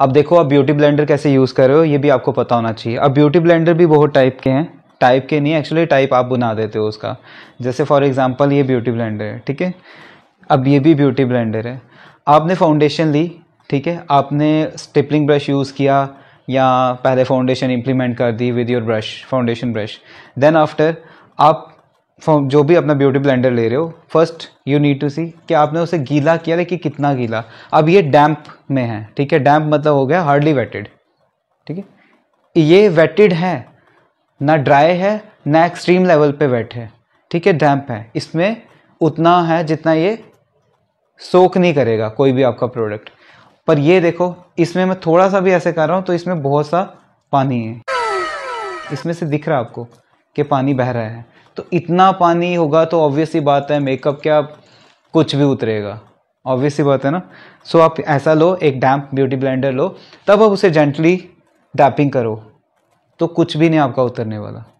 अब देखो आप ब्यूटी ब्लेंडर कैसे यूज़ कर रहे हो ये भी आपको पता होना चाहिए अब ब्यूटी ब्लेंडर भी बहुत टाइप के हैं टाइप के नहीं एक्चुअली टाइप आप बना देते हो उसका जैसे फॉर एग्जांपल ये ब्यूटी ब्लेंडर है ठीक है अब ये भी ब्यूटी ब्लेंडर है आपने फाउंडेशन ली ठीक है आपने स्टिपलिंग ब्रश यूज़ किया या पहले फाउंडेशन इम्प्लीमेंट कर दी with your brush foundation brush then after आप जो भी अपना ब्यूटी ब्लेंडर ले रहे हो first you need to see कि आपने उसे गीला किया लेकिन कितना गीला अब ये डैम्प में है ठीक है डैम्प मतलब हो गया हार्डली वेटेड ठीक है ये वेटेड है ना ड्राई है ना एक्सट्रीम लेवल पे वेट है ठीक है डैम्प है इसमें उतना है जितना ये सोख नहीं करेगा कोई भी आपका प्रोडक्ट पर ये देखो इसमें मैं थोड़ा सा भी ऐसे कर रहा हूँ तो इसमें बहुत सा पानी है इसमें से दिख रहा है आपको कि पानी बह रहा है तो इतना पानी होगा तो ऑब्वियसली बात है मेकअप क्या कुछ भी उतरेगा ऑब्वियसली बात है ना सो so, आप ऐसा लो एक डैम्प ब्यूटी ब्लेंडर लो तब आप उसे जेंटली डैपिंग करो तो कुछ भी नहीं आपका उतरने वाला